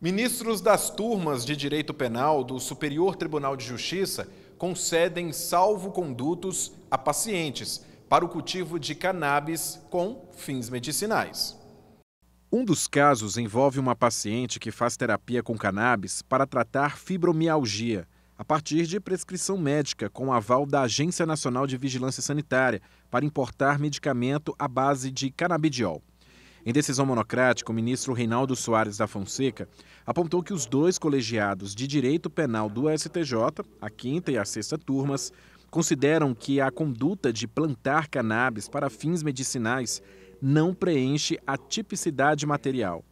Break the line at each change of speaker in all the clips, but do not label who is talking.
Ministros das turmas de direito penal do Superior Tribunal de Justiça concedem salvo-condutos a pacientes para o cultivo de cannabis com fins medicinais. Um dos casos envolve uma paciente que faz terapia com cannabis para tratar fibromialgia, a partir de prescrição médica com aval da Agência Nacional de Vigilância Sanitária para importar medicamento à base de canabidiol. Em decisão monocrática, o ministro Reinaldo Soares da Fonseca apontou que os dois colegiados de direito penal do STJ, a quinta e a sexta turmas, consideram que a conduta de plantar cannabis para fins medicinais não preenche a tipicidade material.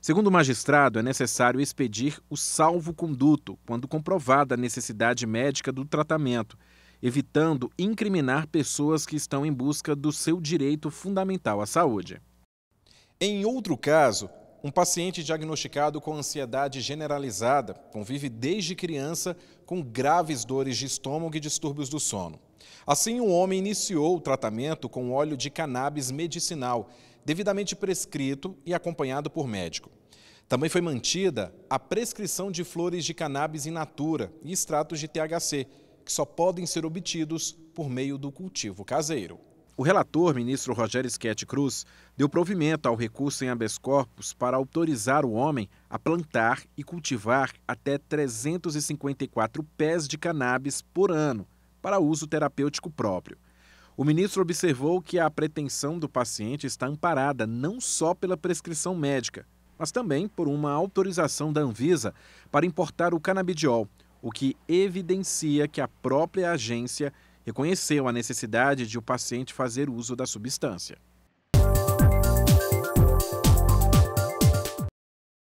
Segundo o magistrado, é necessário expedir o salvo-conduto quando comprovada a necessidade médica do tratamento, evitando incriminar pessoas que estão em busca do seu direito fundamental à saúde. Em outro caso, um paciente diagnosticado com ansiedade generalizada convive desde criança com graves dores de estômago e distúrbios do sono. Assim, um homem iniciou o tratamento com óleo de cannabis medicinal, devidamente prescrito e acompanhado por médico. Também foi mantida a prescrição de flores de cannabis in natura e extratos de THC, que só podem ser obtidos por meio do cultivo caseiro. O relator, ministro Rogério Schetti Cruz, deu provimento ao recurso em habeas corpus para autorizar o homem a plantar e cultivar até 354 pés de cannabis por ano para uso terapêutico próprio. O ministro observou que a pretensão do paciente está amparada não só pela prescrição médica, mas também por uma autorização da Anvisa para importar o canabidiol, o que evidencia que a própria agência reconheceu a necessidade de o paciente fazer uso da substância.